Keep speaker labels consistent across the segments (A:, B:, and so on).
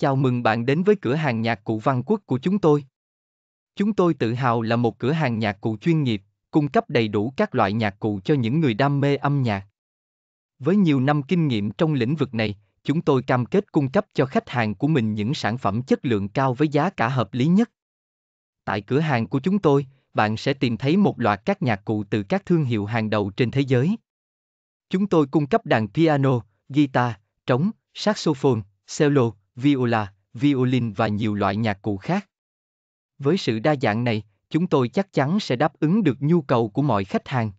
A: Chào mừng bạn đến với cửa hàng nhạc cụ Văn Quốc của chúng tôi. Chúng tôi tự hào là một cửa hàng nhạc cụ chuyên nghiệp, cung cấp đầy đủ các loại nhạc cụ cho những người đam mê âm nhạc. Với nhiều năm kinh nghiệm trong lĩnh vực này, chúng tôi cam kết cung cấp cho khách hàng của mình những sản phẩm chất lượng cao với giá cả hợp lý nhất. Tại cửa hàng của chúng tôi, bạn sẽ tìm thấy một loạt các nhạc cụ từ các thương hiệu hàng đầu trên thế giới. Chúng tôi cung cấp đàn piano, guitar, trống, saxophone, cello, viola, violin và nhiều loại nhạc cụ khác. Với sự đa dạng này, chúng tôi chắc chắn sẽ đáp ứng được nhu cầu của mọi khách hàng.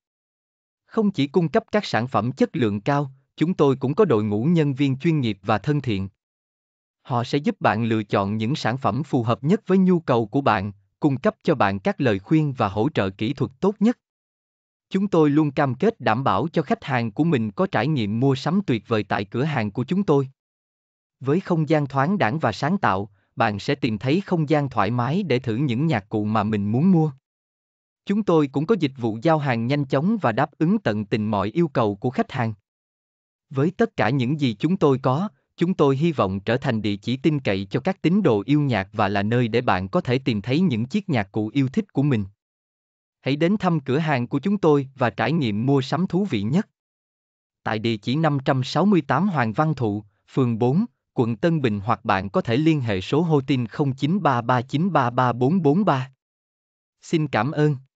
A: Không chỉ cung cấp các sản phẩm chất lượng cao, chúng tôi cũng có đội ngũ nhân viên chuyên nghiệp và thân thiện. Họ sẽ giúp bạn lựa chọn những sản phẩm phù hợp nhất với nhu cầu của bạn, cung cấp cho bạn các lời khuyên và hỗ trợ kỹ thuật tốt nhất. Chúng tôi luôn cam kết đảm bảo cho khách hàng của mình có trải nghiệm mua sắm tuyệt vời tại cửa hàng của chúng tôi. Với không gian thoáng đẳng và sáng tạo, bạn sẽ tìm thấy không gian thoải mái để thử những nhạc cụ mà mình muốn mua. Chúng tôi cũng có dịch vụ giao hàng nhanh chóng và đáp ứng tận tình mọi yêu cầu của khách hàng. Với tất cả những gì chúng tôi có, chúng tôi hy vọng trở thành địa chỉ tin cậy cho các tín đồ yêu nhạc và là nơi để bạn có thể tìm thấy những chiếc nhạc cụ yêu thích của mình. Hãy đến thăm cửa hàng của chúng tôi và trải nghiệm mua sắm thú vị nhất. Tại địa chỉ 568 Hoàng Văn Thụ, phường 4, quận Tân Bình hoặc bạn có thể liên hệ số hô tin 0933933443. Xin cảm ơn.